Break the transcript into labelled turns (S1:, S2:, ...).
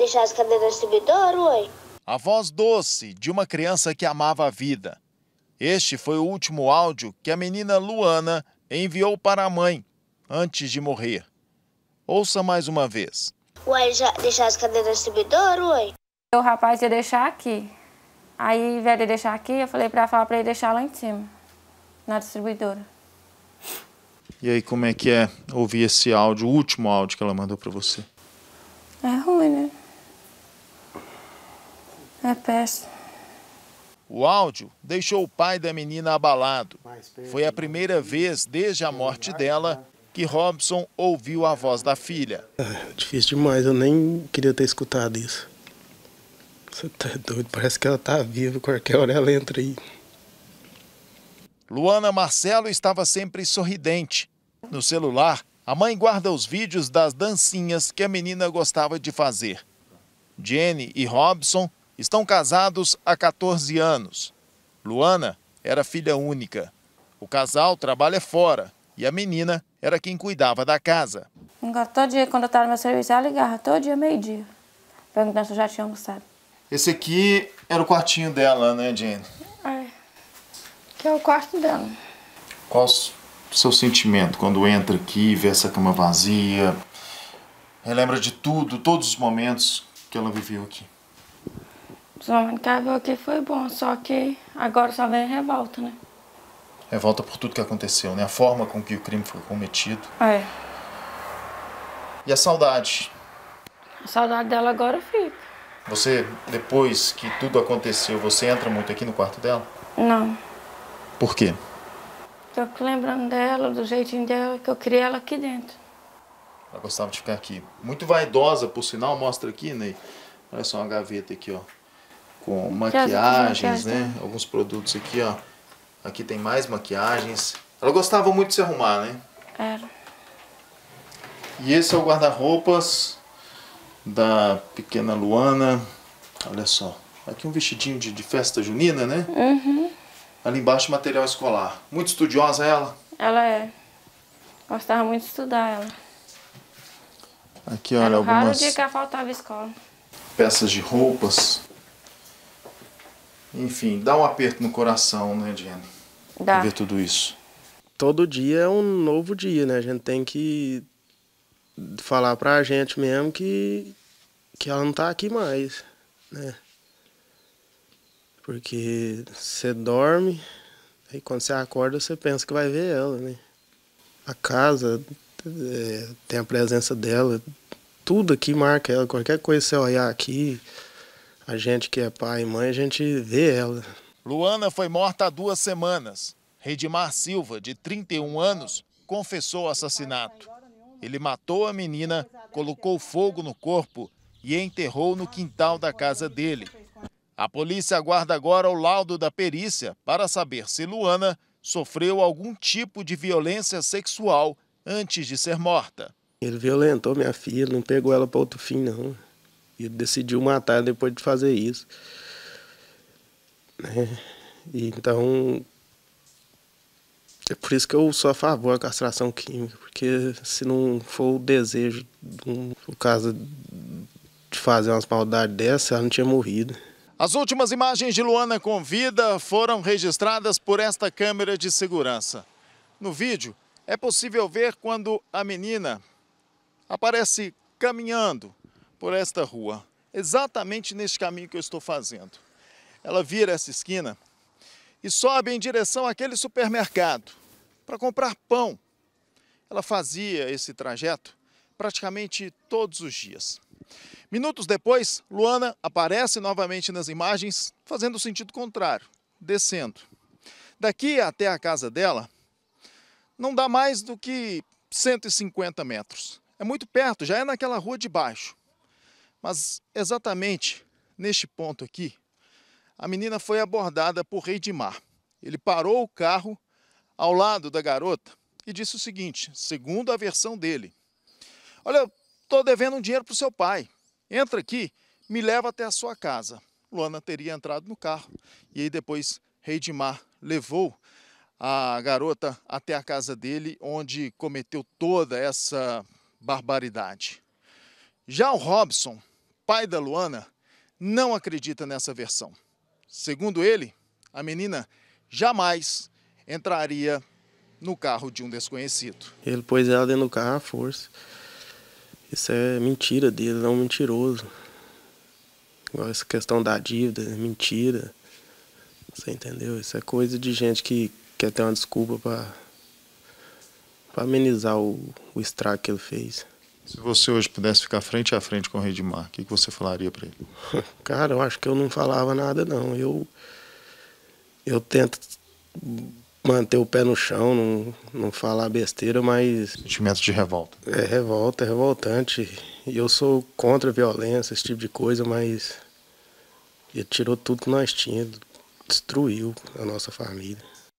S1: Deixar as cadeiras de oi? A voz doce de uma criança que amava a vida. Este foi o último áudio que a menina Luana enviou para a mãe antes de morrer. Ouça mais uma vez.
S2: Ué, já deixar as cadeiras de oi?
S3: O rapaz ia deixar aqui. Aí, velho, de deixar aqui, eu falei para falar para ele deixar lá em cima, na distribuidora.
S1: E aí, como é que é ouvir esse áudio, o último áudio que ela mandou para você?
S3: É ruim, né? É péssimo.
S1: O áudio deixou o pai da menina abalado. Foi a primeira vez desde a morte dela que Robson ouviu a voz da filha. É,
S2: difícil demais, eu nem queria ter escutado isso. Você tá doido, parece que ela tá viva, qualquer hora ela entra
S1: aí. Luana Marcelo estava sempre sorridente. No celular, a mãe guarda os vídeos das dancinhas que a menina gostava de fazer. Jenny e Robson Estão casados há 14 anos. Luana era filha única. O casal trabalha fora e a menina era quem cuidava da casa.
S3: Todo dia, quando eu estava no meu serviço, ela ligava, todo dia, meio-dia, perguntando se eu já tinha almoçado.
S1: Esse aqui era o quartinho dela, né, Jane?
S3: É. Que é o quarto dela.
S1: Qual o seu sentimento quando entra aqui, vê essa cama vazia? Relembra de tudo, todos os momentos que ela viveu aqui?
S3: Principalmente Cabo aqui foi bom, só que agora só vem revolta, né?
S1: Revolta por tudo que aconteceu, né? A forma com que o crime foi cometido. É. E a saudade?
S3: A saudade dela agora fica.
S1: Você, depois que tudo aconteceu, você entra muito aqui no quarto dela? Não. Por quê?
S3: Tô lembrando dela, do jeitinho dela, que eu criei ela aqui dentro.
S1: Ela gostava de ficar aqui. Muito vaidosa, por sinal, mostra aqui, Ney. Olha só uma gaveta aqui, ó com maquiagens, né? Alguns produtos aqui, ó. Aqui tem mais maquiagens. Ela gostava muito de se arrumar, né? Era. E esse é o guarda-roupas da pequena Luana. Olha só. Aqui um vestidinho de, de festa junina, né?
S3: Uhum.
S1: Ali embaixo material escolar. Muito estudiosa ela?
S3: Ela é. Gostava muito de estudar ela.
S1: Aqui, olha, Era algumas... Raro dia que
S3: ela faltava escola.
S1: Peças de roupas. Enfim, dá um aperto no coração, né, Jenny?
S2: Dá. Ver tudo isso. Todo dia é um novo dia, né? A gente tem que falar pra gente mesmo que, que ela não tá aqui mais, né? Porque você dorme, e quando você acorda você pensa que vai ver ela, né? A casa é, tem a presença dela, tudo aqui marca ela, qualquer coisa que você olhar aqui, a gente que é pai e mãe, a gente vê ela.
S1: Luana foi morta há duas semanas. Redimar Silva, de 31 anos, confessou o assassinato. Ele matou a menina, colocou fogo no corpo e enterrou no quintal da casa dele. A polícia aguarda agora o laudo da perícia para saber se Luana sofreu algum tipo de violência sexual antes de ser morta.
S2: Ele violentou minha filha, não pegou ela para outro fim, não. E decidiu matar depois de fazer isso. Né? E então. É por isso que eu sou a favor da castração química, porque se não for o desejo, um, o caso de fazer umas maldades dessa, ela não tinha morrido.
S1: As últimas imagens de Luana com vida foram registradas por esta câmera de segurança. No vídeo, é possível ver quando a menina aparece caminhando por esta rua, exatamente neste caminho que eu estou fazendo. Ela vira essa esquina e sobe em direção àquele supermercado para comprar pão. Ela fazia esse trajeto praticamente todos os dias. Minutos depois, Luana aparece novamente nas imagens, fazendo o sentido contrário, descendo. Daqui até a casa dela, não dá mais do que 150 metros. É muito perto, já é naquela rua de baixo. Mas exatamente neste ponto aqui, a menina foi abordada por Rei de Mar. Ele parou o carro ao lado da garota e disse o seguinte, segundo a versão dele: Olha, estou devendo um dinheiro para o seu pai. Entra aqui, me leva até a sua casa. Luana teria entrado no carro e aí depois Rei de Mar levou a garota até a casa dele, onde cometeu toda essa barbaridade. Já o Robson, pai da Luana não acredita nessa versão. Segundo ele, a menina jamais entraria no carro de um desconhecido.
S2: Ele pôs ela dentro do carro à força. Isso é mentira dele, é um mentiroso. Igual essa questão da dívida, é mentira. Você entendeu? Isso é coisa de gente que quer ter uma desculpa para amenizar o,
S1: o estrago que ele fez. Se você hoje pudesse ficar frente a frente com o Redimar, o que, que você falaria para ele?
S2: Cara, eu acho que eu não falava nada, não. Eu, eu tento manter o pé no chão, não, não falar besteira, mas.
S1: Sentimento de revolta.
S2: É revolta, é revoltante. E eu sou contra a violência, esse tipo de coisa, mas. Ele tirou tudo que nós tínhamos, destruiu a nossa família.